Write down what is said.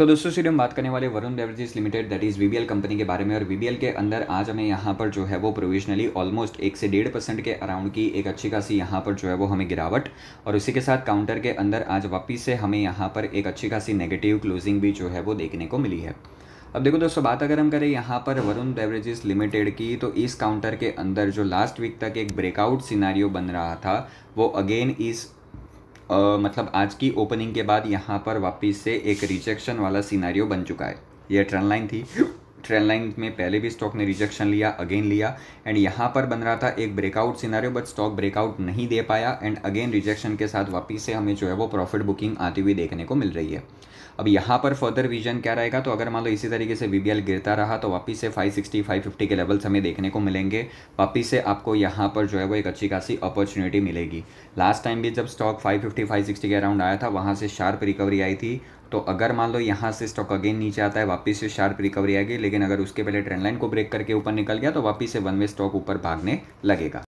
तो दोस्तों सीधे हम बात करने वाले Varun beverages limited that is VBL company के बारे में और वीबीएल के अंदर आज हमें यहाँ पर जो है वो प्रोविजनली ऑलमोस्ट एक से डेढ़ परसेंट के अराउंड की एक अच्छी खासी यहाँ पर जो है वो हमें गिरावट और उसी के साथ काउंटर के अंदर आज वापिस से हमें यहाँ पर एक अच्छी खासी नेगेटिव क्लोजिंग भी जो है वो देखने को मिली है अब देखो दोस्तों बात अगर हम करें यहाँ पर वरुण बेवरेजेस लिमिटेड की तो इस काउंटर के अंदर जो लास्ट वीक तक एक ब्रेकआउट सिनारियो बन रहा था वो अगेन इस मतलब आज की ओपनिंग के बाद यहाँ पर वापस से एक रिजेक्शन वाला सीनारियो बन चुका है ये ट्रेंड लाइन थी ट्रेन लाइन में पहले भी स्टॉक ने रिजेक्शन लिया अगेन लिया एंड यहाँ पर बन रहा था एक breakout scenario but stock breakout नहीं दे पाया एंड अगेन रिजेक्शन के साथ वापस से हमें जो है वो प्रॉफिट बुकिंग आती हुई देखने को मिल रही है अब यहाँ पर फर्दर विजन क्या रहेगा तो अगर मान लो इसी तरीके से वी गिरता रहा तो वापस से 560 550 के लेवल्स हमें देखने को मिलेंगे वापस से आपको यहाँ पर जो है वो एक अच्छी खासी अपॉर्चुनिटी मिलेगी लास्ट टाइम भी जब स्टॉक 550 560 के अराउंड आया था वहाँ से शार्प रिकवरी आई थी तो अगर मान लो यहाँ से स्टॉक अगेन नीचे आता है वापस से शार्प रिकवरी आएगी लेकिन अगर उसके पहले ट्रेंड लाइन को ब्रेक करके ऊपर निकल गया तो वापस से वन वे स्टॉक ऊपर भागने लगेगा